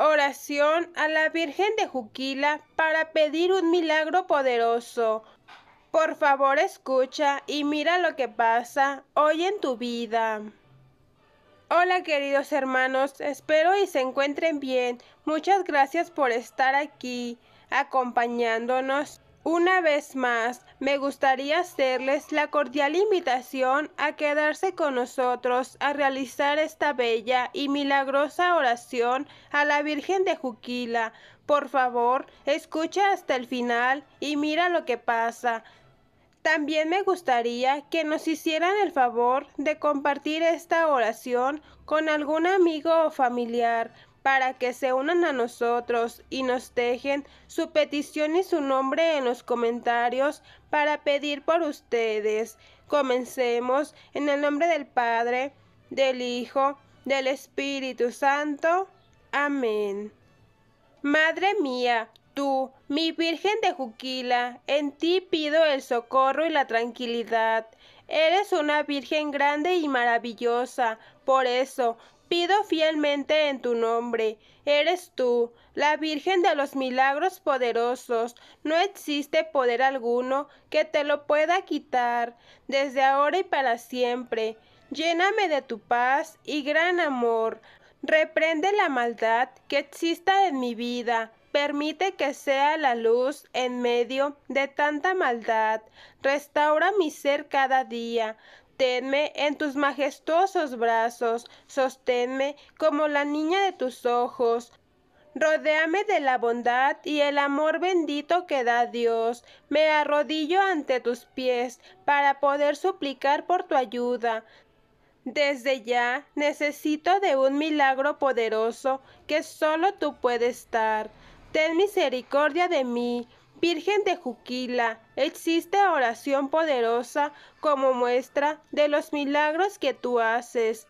Oración a la Virgen de Juquila para pedir un milagro poderoso. Por favor escucha y mira lo que pasa hoy en tu vida. Hola queridos hermanos, espero y se encuentren bien. Muchas gracias por estar aquí acompañándonos una vez más, me gustaría hacerles la cordial invitación a quedarse con nosotros a realizar esta bella y milagrosa oración a la Virgen de Juquila. Por favor, escucha hasta el final y mira lo que pasa. También me gustaría que nos hicieran el favor de compartir esta oración con algún amigo o familiar para que se unan a nosotros y nos dejen su petición y su nombre en los comentarios para pedir por ustedes. Comencemos en el nombre del Padre, del Hijo, del Espíritu Santo. Amén. Madre mía, tú, mi Virgen de Juquila, en ti pido el socorro y la tranquilidad. Eres una Virgen grande y maravillosa, por eso pido fielmente en tu nombre. Eres tú, la Virgen de los Milagros Poderosos. No existe poder alguno que te lo pueda quitar, desde ahora y para siempre. Lléname de tu paz y gran amor. Reprende la maldad que exista en mi vida. Permite que sea la luz en medio de tanta maldad. Restaura mi ser cada día. Tenme en tus majestuosos brazos. Sosténme como la niña de tus ojos. Rodéame de la bondad y el amor bendito que da Dios. Me arrodillo ante tus pies para poder suplicar por tu ayuda. Desde ya necesito de un milagro poderoso que solo tú puedes dar. Ten misericordia de mí, Virgen de Juquila, existe oración poderosa como muestra de los milagros que tú haces.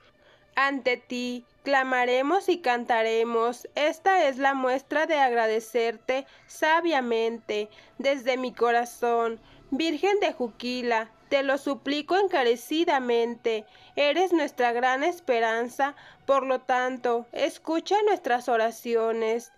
Ante ti clamaremos y cantaremos. Esta es la muestra de agradecerte sabiamente desde mi corazón. Virgen de Juquila, te lo suplico encarecidamente. Eres nuestra gran esperanza, por lo tanto, escucha nuestras oraciones.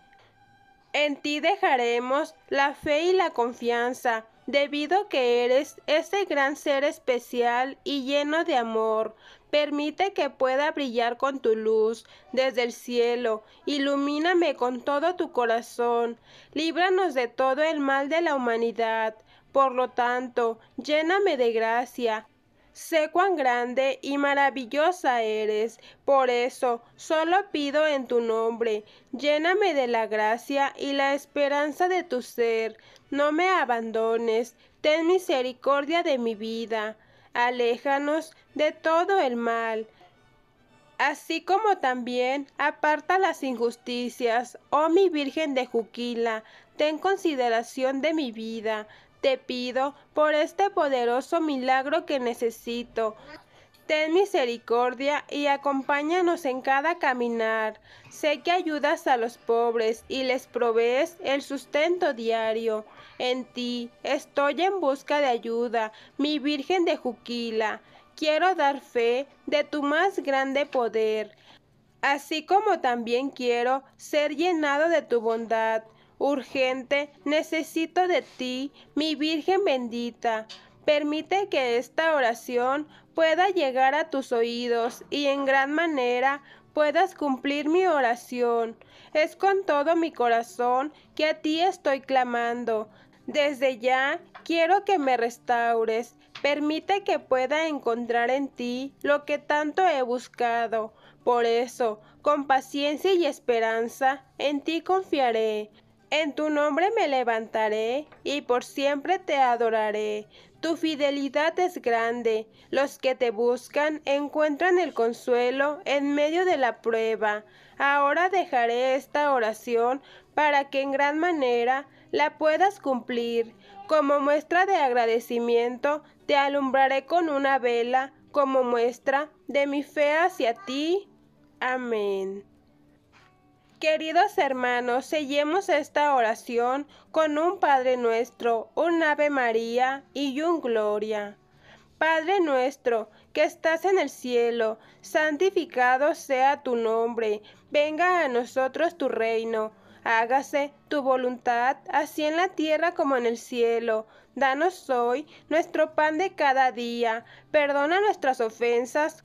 En ti dejaremos la fe y la confianza, debido que eres ese gran ser especial y lleno de amor. Permite que pueda brillar con tu luz desde el cielo. Ilumíname con todo tu corazón. Líbranos de todo el mal de la humanidad. Por lo tanto, lléname de gracia, Sé cuán grande y maravillosa eres, por eso solo pido en tu nombre, lléname de la gracia y la esperanza de tu ser, no me abandones, ten misericordia de mi vida, aléjanos de todo el mal, así como también aparta las injusticias, oh mi Virgen de Juquila, ten consideración de mi vida, te pido por este poderoso milagro que necesito. Ten misericordia y acompáñanos en cada caminar. Sé que ayudas a los pobres y les provees el sustento diario. En ti estoy en busca de ayuda, mi Virgen de Juquila. Quiero dar fe de tu más grande poder, así como también quiero ser llenado de tu bondad urgente, necesito de ti, mi Virgen bendita. Permite que esta oración pueda llegar a tus oídos y en gran manera puedas cumplir mi oración. Es con todo mi corazón que a ti estoy clamando. Desde ya quiero que me restaures. Permite que pueda encontrar en ti lo que tanto he buscado. Por eso, con paciencia y esperanza, en ti confiaré. En tu nombre me levantaré y por siempre te adoraré. Tu fidelidad es grande. Los que te buscan encuentran el consuelo en medio de la prueba. Ahora dejaré esta oración para que en gran manera la puedas cumplir. Como muestra de agradecimiento, te alumbraré con una vela como muestra de mi fe hacia ti. Amén. Queridos hermanos, sellemos esta oración con un Padre nuestro, un Ave María y un Gloria. Padre nuestro, que estás en el cielo, santificado sea tu nombre, venga a nosotros tu reino, hágase tu voluntad, así en la tierra como en el cielo. Danos hoy nuestro pan de cada día, perdona nuestras ofensas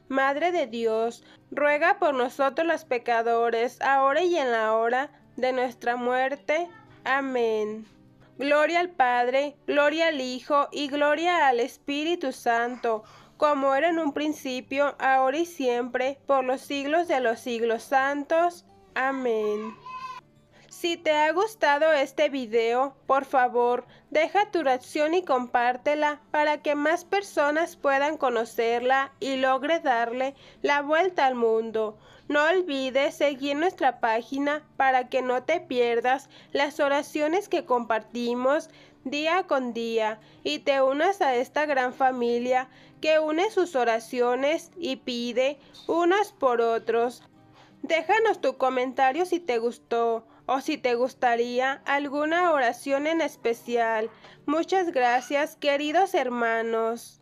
Madre de Dios, ruega por nosotros los pecadores, ahora y en la hora de nuestra muerte. Amén. Gloria al Padre, gloria al Hijo y gloria al Espíritu Santo, como era en un principio, ahora y siempre, por los siglos de los siglos santos. Amén. Si te ha gustado este video, por favor, deja tu oración y compártela para que más personas puedan conocerla y logre darle la vuelta al mundo. No olvides seguir nuestra página para que no te pierdas las oraciones que compartimos día con día y te unas a esta gran familia que une sus oraciones y pide unas por otros. Déjanos tu comentario si te gustó o si te gustaría alguna oración en especial. Muchas gracias, queridos hermanos.